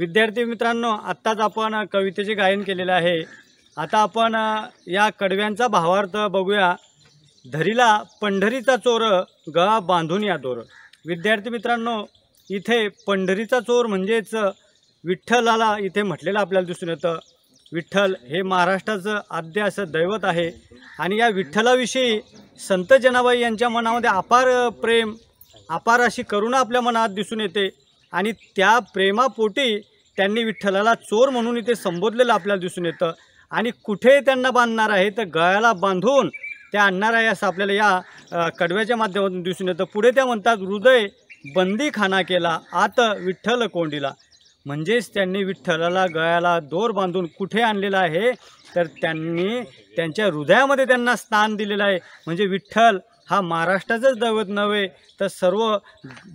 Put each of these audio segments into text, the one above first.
विद्यार्थी मित्रांनो आत्ताच आपण कवितेचे गायन केलेले आहे आता आपण या कडव्यांचा भावार्थ बघूया धरीला पंढरीचा चोर गळा बांधून या दोर विद्यार्थी मित्रांनो इथे पंढरीचा चोर म्हणजेच विठ्ठलाला इथे म्हटलेलं आपल्याला दिसून येतं विठ्ठल हे महाराष्ट्राचं आद्य असं दैवत आहे आणि या विठ्ठलाविषयी संत जनाबाई यांच्या मनामध्ये अपार प्रेम अपार अशी करुणा आपल्या मनात दिसून येते आणि त्या प्रेमापोटी त्यांनी विठ्ठलाला चोर म्हणून इथे संबोधलेलं आपल्याला दिसून येतं आणि कुठे त्यांना बांधणार आहे तर गळ्याला बांधून त्या आणणार आहे असं आपल्याला या कडव्याच्या माध्यमातून दिसून येतं पुढे त्या म्हणतात हृदय बंदी खाना केला आत विठ्ठल कोंडीला म्हणजेच त्यांनी विठ्ठलाला गळ्याला दोर बांधून कुठे आणलेला आहे तर त्यांनी त्यांच्या हृदयामध्ये त्यांना स्थान दिलेलं आहे म्हणजे विठ्ठल हा महाराष्ट्राचंच दैवत नव्हे तर सर्व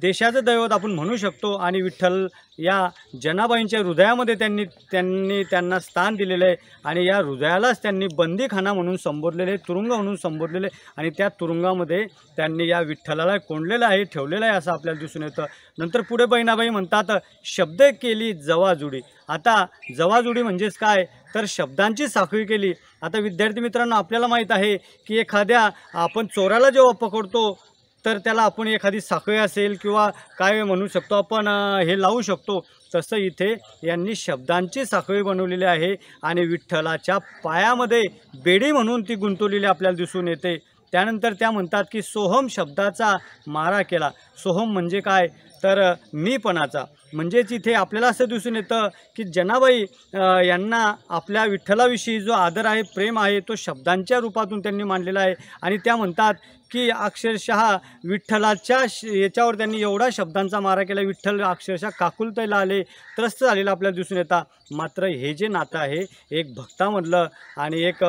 देशाचं दैवत आपण म्हणू शकतो आणि विठ्ठल या जनाबाईंच्या हृदयामध्ये त्यांनी त्यांनी त्यांना स्थान दिलेलं आहे आणि या हृदयालाच त्यांनी बंदीखाना म्हणून संबोधलेले तुरुंग म्हणून संबोधलेले आणि त्या तुरुंगामध्ये त्यांनी या विठ्ठलाला कोंडलेलं आहे ठेवलेलं आहे असं आपल्याला दिसून येतं नंतर पुढे बहिणाबाई म्हणतात शब्द केली जवाजुडी आता जवाजुडी म्हणजेच काय तर शब्दांची साखळी केली आता विद्यार्थी मित्रांनो आपल्याला माहीत आहे की एखाद्या आपण चोराला जेव्हा पकडतो तर त्याला आपण एखादी साखळी असेल किंवा काय म्हणू शकतो आपण हे लावू शकतो तसं इथे यांनी शब्दांची साखळी बनवलेली आहे आणि विठ्ठलाच्या पायामध्ये बेडी म्हणून ती गुंतवलेली आपल्याला दिसून येते त्यानंतर त्या म्हणतात की सोहम शब्दाचा मारा केला सोहम म्हणजे काय तर मीपणाचा म्हणजेच इथे आपल्याला असं दिसून येतं की जनाबाई यांना आपल्या विठ्ठलाविषयी जो आदर आहे प्रेम आहे तो शब्दांच्या रूपातून त्यांनी मांडलेला आहे आणि त्या म्हणतात की अक्षरशः विठ्ठलाच्या श याच्यावर त्यांनी एवढा शब्दांचा मारा केला विठ्ठल अक्षरशः काकुलतेला आले त्रस्त झालेला आपल्याला दिसून येतात मात्र हे जे नातं आहे एक भक्तामधलं आणि एक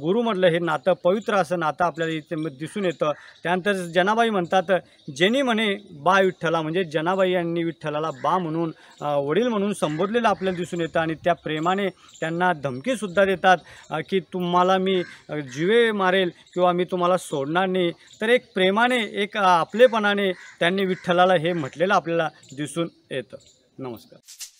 गुरुमधलं हे नातं पवित्र असं नातं आपल्याला इथे दिसून येतं त्यानंतर जनाबाई म्हणतात जेनी म्हणे बा विठ्ठला म्हणजे जनाबाई यांनी विठ्ठलाला बा म्हणून वडील म्हणून संबोधलेलं आपल्याला दिसून येतं आणि त्या प्रेमाने त्यांना धमकीसुद्धा देतात की तुम्हाला मी जिवे मारेल किंवा मी तुम्हाला सोडणार नाही तर एक प्रेमाने एक आपलेपणाने त्यांनी विठ्ठलाला हे म्हटलेलं आपल्याला दिसून येतं नमस्कार